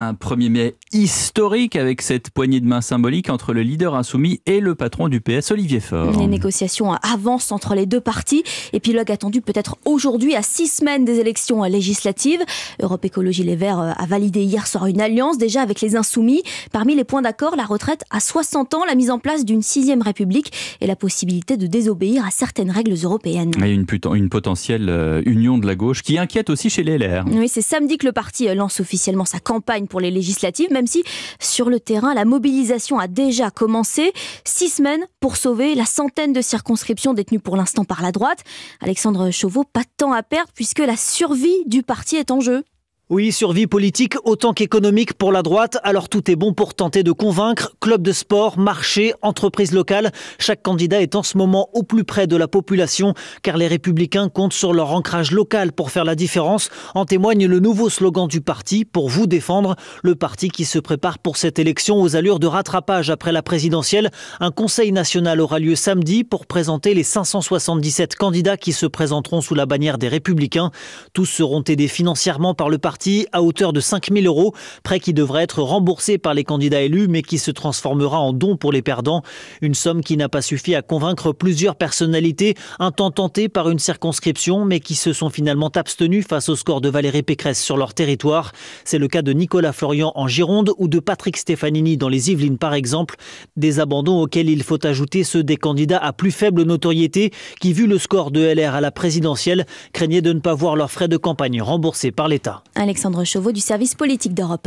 Un 1er mai historique avec cette poignée de main symbolique entre le leader insoumis et le patron du PS, Olivier Faure. Les négociations avancent entre les deux partis. Épilogue attendu peut-être aujourd'hui à six semaines des élections législatives. Europe Écologie Les Verts euh, a validé hier soir une alliance déjà avec les insoumis. Parmi les points d'accord, la retraite à 60 ans, la mise en place d'une sixième république et la possibilité de désobéir à certaines règles européennes. Et une, une potentielle euh, union de la gauche qui inquiète aussi chez les LR. Oui, c'est samedi que le parti euh, lance officiellement sa campagne pour les législatives, même si sur le terrain, la mobilisation a déjà commencé. Six semaines pour sauver la centaine de circonscriptions détenues pour l'instant par la droite. Alexandre Chauveau, pas de temps à perdre puisque la survie du parti est en jeu. Oui, survie politique autant qu'économique pour la droite, alors tout est bon pour tenter de convaincre. Club de sport, marché, entreprise locale, chaque candidat est en ce moment au plus près de la population car les républicains comptent sur leur ancrage local pour faire la différence. En témoigne le nouveau slogan du parti pour vous défendre, le parti qui se prépare pour cette élection aux allures de rattrapage après la présidentielle. Un conseil national aura lieu samedi pour présenter les 577 candidats qui se présenteront sous la bannière des républicains. Tous seront aidés financièrement par le parti à hauteur de 5 000 euros, prêt qui devrait être remboursé par les candidats élus mais qui se transformera en don pour les perdants. Une somme qui n'a pas suffi à convaincre plusieurs personnalités, un temps tentées par une circonscription mais qui se sont finalement abstenues face au score de Valérie Pécresse sur leur territoire. C'est le cas de Nicolas Florian en Gironde ou de Patrick Stefanini dans les Yvelines par exemple. Des abandons auxquels il faut ajouter ceux des candidats à plus faible notoriété qui, vu le score de LR à la présidentielle, craignaient de ne pas voir leurs frais de campagne remboursés par l'État. Alexandre Chauveau du service politique d'Europe